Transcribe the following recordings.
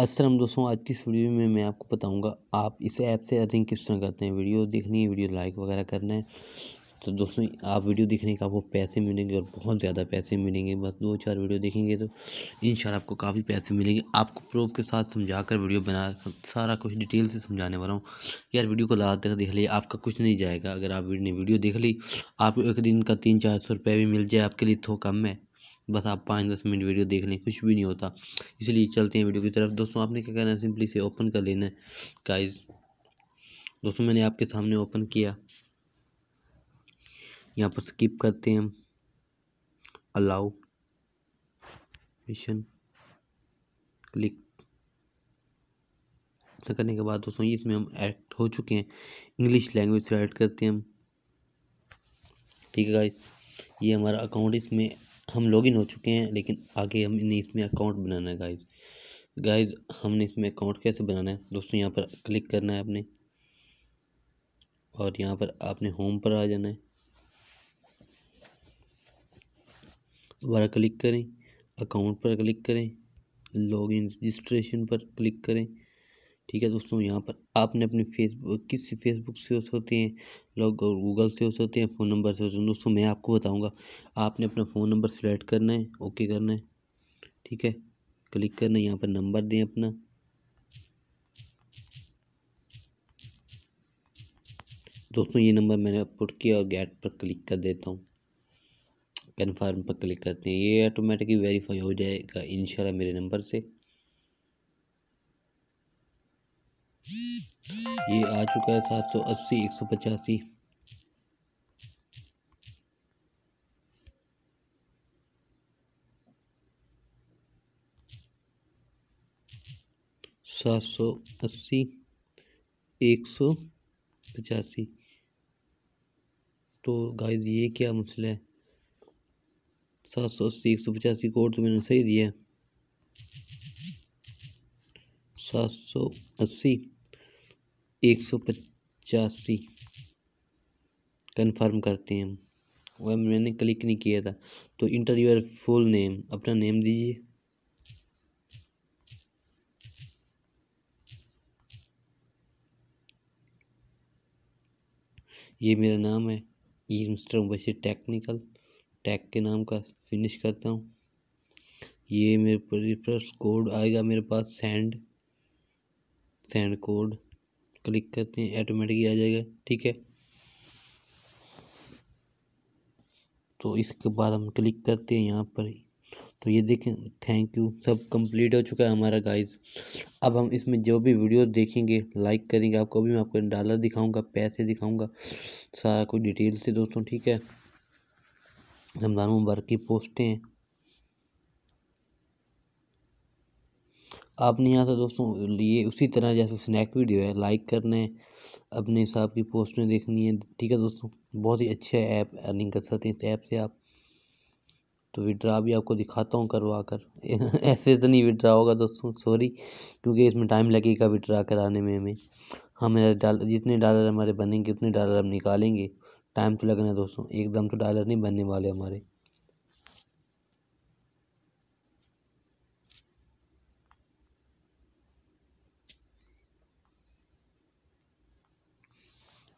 असल दोस्तों आज की स्टूडियो वीडियो में मैं आपको बताऊंगा आप इस ऐप से अर्निंग किस तरह करते हैं वीडियो देखनी है वीडियो लाइक वगैरह करना है तो दोस्तों आप वीडियो देखने का आपको पैसे मिलेंगे और बहुत ज़्यादा पैसे मिलेंगे बस दो चार वीडियो देखेंगे तो इन आपको काफ़ी पैसे मिलेंगे आपको प्रूफ के साथ समझा कर वीडियो बना सारा कुछ डिटेल से समझाने वाला हूँ यार वीडियो को लाद तक देख लिए आपका कुछ नहीं जाएगा अगर आप वीडियो देख ली आपको एक दिन का तीन चार सौ रुपये भी मिल जाए आपके लिए तो कम है बस आप पाँच दस मिनट वीडियो देख लें कुछ भी नहीं होता इसलिए चलते हैं वीडियो की तरफ दोस्तों आपने क्या करना है सिंपली से ओपन कर लेना है गाइज दोस्तों मैंने आपके सामने ओपन किया यहाँ पर स्किप करते हैं हम अलाउ मिशन क्लिक करने के बाद दोस्तों इसमें हम एक्ट हो चुके हैं इंग्लिश लैंग्वेज से ऐड करते हैं हम ठीक है गाइज ये हमारा अकाउंट इसमें हम लॉगिन हो चुके हैं लेकिन आगे हमने इसमें अकाउंट बनाना है गाइज गाइज हमने इसमें अकाउंट कैसे बनाना है दोस्तों यहाँ पर क्लिक करना है आपने और यहाँ पर आपने होम पर आ जाना है दोबारा क्लिक करें अकाउंट पर क्लिक करें लॉगिन रजिस्ट्रेशन पर क्लिक करें ठीक है दोस्तों यहाँ पर आपने अपने फेसबुक किस फेसबुक से हो सकते हैं लोग गूगल से हो सकते हैं फ़ोन नंबर से हो सकते हैं दोस्तों मैं आपको बताऊँगा आपने अपना फ़ोन नंबर सेलेक्ट करना है ओके करना है ठीक है क्लिक करना है यहाँ पर नंबर दें अपना दोस्तों ये नंबर मैंने अपलोड किया और गेट पर क्लिक कर देता हूँ कन्फर्म पर क्लिक करते हैं ये ऑटोमेटिकली वेरीफाई हो जाएगा इन मेरे नंबर से ये आ चुका है सात सौ अस्सी एक सौ पचासी सात सौ अस्सी एक सौ पचासी तो गाइस ये क्या मसला है सात सौ अस्सी एक सौ पचासी कोड तो मैंने सही दिया सात सौ अस्सी एक सौ पचासी कन्फर्म करते हैं हम वह मैंने क्लिक नहीं किया था तो इंटर यूर फुल नेम अपना नेम दीजिए ये मेरा नाम है ये मिस्टर वैसे टेक्निकल टैक के नाम का फिनिश करता हूँ ये मेरे पर कोड आएगा मेरे पास सेंड सेंड कोड क्लिक करते हैं ऐटोमेटिक आ जाएगा ठीक है तो इसके बाद हम क्लिक करते हैं यहाँ पर तो ये देखें थैंक यू सब कंप्लीट हो चुका है हमारा गाइस अब हम इसमें जो भी वीडियो देखेंगे लाइक करेंगे आपको अभी मैं आपको डॉलर दिखाऊंगा पैसे दिखाऊंगा सारा कुछ डिटेल से दोस्तों ठीक है रमज़ान मुबारक की पोस्टें आपने यहाँ से दोस्तों लिए उसी तरह जैसे स्नैक वीडियो है लाइक करना है अपने हिसाब की पोस्टें देखनी है ठीक है दोस्तों बहुत ही अच्छा ऐप अर्निंग कर सकते हैं इस ऐप से आप तो विड्रा भी आपको दिखाता हूँ करवा कर ऐसे से नहीं विड्रा होगा दोस्तों सॉरी क्योंकि इसमें टाइम लगेगा विड्रा कराने में हमें हमारे हाँ, डाल जितने डॉलर हमारे बनेंगे उतने डॉलर हम निकालेंगे टाइम तो लगना है दोस्तों एकदम तो डॉलर नहीं बनने वाले हमारे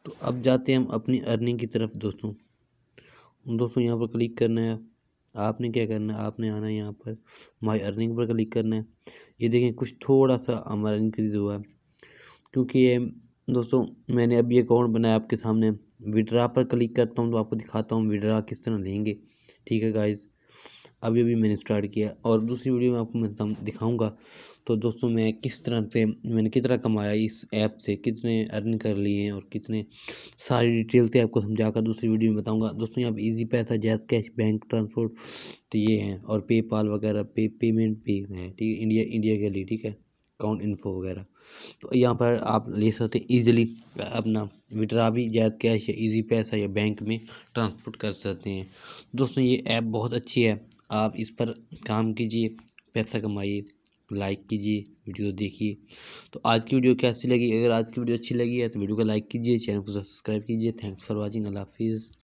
तो अब जाते हैं हम अपनी अर्निंग की तरफ दोस्तों दोस्तों यहाँ पर क्लिक करना है आपने क्या करना है आपने आना है यहाँ पर माई अर्निंग पर क्लिक करना है ये देखें कुछ थोड़ा सा हमारा इंक्रीज हुआ है क्योंकि ये दोस्तों मैंने अभी अकाउंट बनाया आपके सामने विड्रा पर क्लिक करता हूँ तो आपको दिखाता हूँ विड्रा किस तरह लेंगे ठीक है गाइज अभी अभी मैंने स्टार्ट किया और दूसरी वीडियो में आपको मैं मतलब दिखाऊंगा तो दोस्तों मैं किस तरह से मैंने कितना कमाया इस ऐप से कितने अर्न कर लिए हैं और कितने सारी डिटेल से आपको समझा कर दूसरी वीडियो में बताऊंगा दोस्तों यहाँ पर ईजी पैसा जैस कैश बैंक ट्रांसपोर्ट तो ये हैं और पेपाल वगैरह पे पेमेंट भी है ठीक है इंडिया इंडिया के लिए ठीक है अकाउंट इन्फो वगैरह तो यहाँ पर आप ले सकते हैं ईजिली अपना विड्रा भी जैद कैश या ईजी पैसा या बैंक में ट्रांसपोर्ट कर सकते हैं दोस्तों ये ऐप बहुत अच्छी है आप इस पर काम कीजिए पैसा कमाइए लाइक कीजिए वीडियो देखिए तो आज की वीडियो क्या लगी अगर आज की वीडियो अच्छी लगी है तो वीडियो को लाइक कीजिए चैनल को सब्सक्राइब कीजिए थैंक्स फॉर वॉचिंग अल्लाह हाफिज़